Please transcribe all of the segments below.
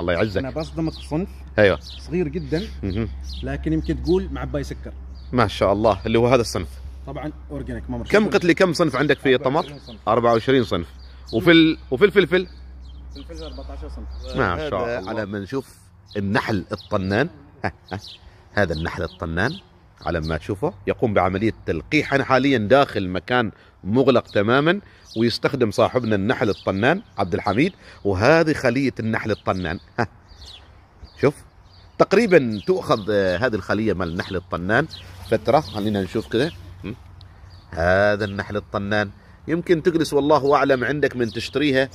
الله يعزك انا بصدمك صنف ايوه صغير جدا مه. لكن يمكن تقول معباي سكر ما شاء الله اللي هو هذا الصنف طبعا اورجانيك ما كم قلت لي كم صنف عندك في الطماط 24 صنف وفي ال... وفي الفلفل الفلفل 14 صنف ما شاء الله على ما نشوف النحل الطنان هذا النحل الطنان على ما تشوفه يقوم بعملية تلقيح أنا حاليا داخل مكان مغلق تماما ويستخدم صاحبنا النحل الطنان عبد الحميد وهذه خلية النحل الطنان ها. شوف تقريبا تؤخذ آه، هذه الخلية مال النحل الطنان فترة خلينا نشوف كده هذا النحل الطنان يمكن تجلس والله أعلم عندك من تشتريها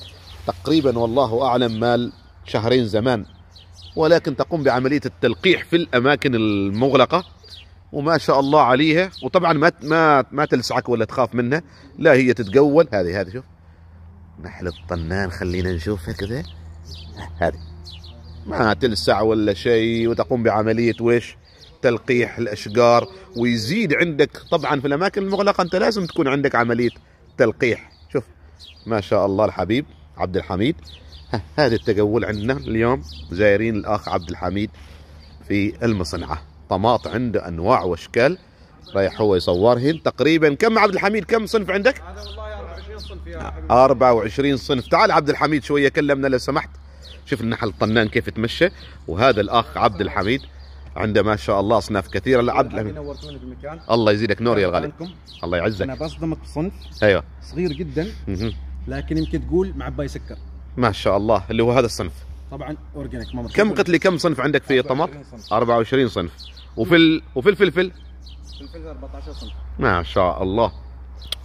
تقريبا والله أعلم مال شهرين زمان ولكن تقوم بعملية التلقيح في الأماكن المغلقة وما شاء الله عليها وطبعا ما ما ما تلسعك ولا تخاف منها لا هي تتقول هذه هذه شوف نحل الطنان خلينا نشوفها كذا هذه ما تلسع ولا شيء وتقوم بعمليه وش تلقيح الاشجار ويزيد عندك طبعا في الاماكن المغلقه انت لازم تكون عندك عمليه تلقيح شوف ما شاء الله الحبيب عبد الحميد هذا التقول عندنا اليوم زايرين الاخ عبد الحميد في المصنعه طماط عنده انواع واشكال رايح هو يصورهن تقريبا كم عبد الحميد كم صنف عندك؟ هذا والله 24 صنف يا 24 صنف تعال عبد الحميد شويه كلمنا لو سمحت شوف النحل الطنان كيف تمشى وهذا الاخ عبد الحميد عنده ما شاء الله اصناف كثيره لعبد الحميد نورتوني بالمكان الله يزيدك نور يا الغالي الله يعزك انا بصدمك بصنف ايوه صغير جدا لكن يمكن تقول معباي سكر ما شاء الله اللي هو هذا الصنف طبعا اورجانيك كم قلت لي كم صنف عندك في طماط 24 صنف وفي ال... وفي الفلفل الفلفل 14 سم ما شاء الله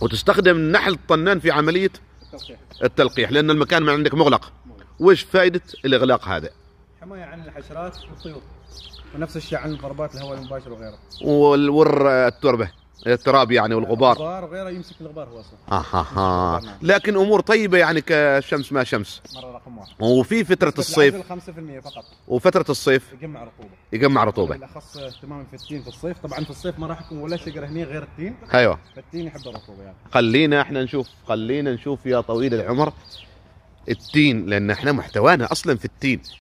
وتستخدم نحل الطنان في عمليه التلقيح التلقيح لان المكان ما عندك مغلق وش فائده الاغلاق هذا حمايه عن الحشرات والطيور ونفس الشيء عن ضربات الهواء المباشر وغيره والتربه التراب يعني والغبار الغبار وغيره يمسك الغبار هو اصلا اها آه، آه. لكن امور طيبه يعني كشمس ما شمس مره رقم واحد وفي فتره الصيف 5% فقط وفتره الصيف يجمع رطوبه يجمع رطوبه بالاخص اهتمامي في التين في الصيف طبعا في الصيف ما راح يكون ولا شجره هنا غير التين ايوه فالتين يحب الرطوبه يعني خلينا احنا نشوف خلينا نشوف يا طويل العمر التين لان احنا محتوانا اصلا في التين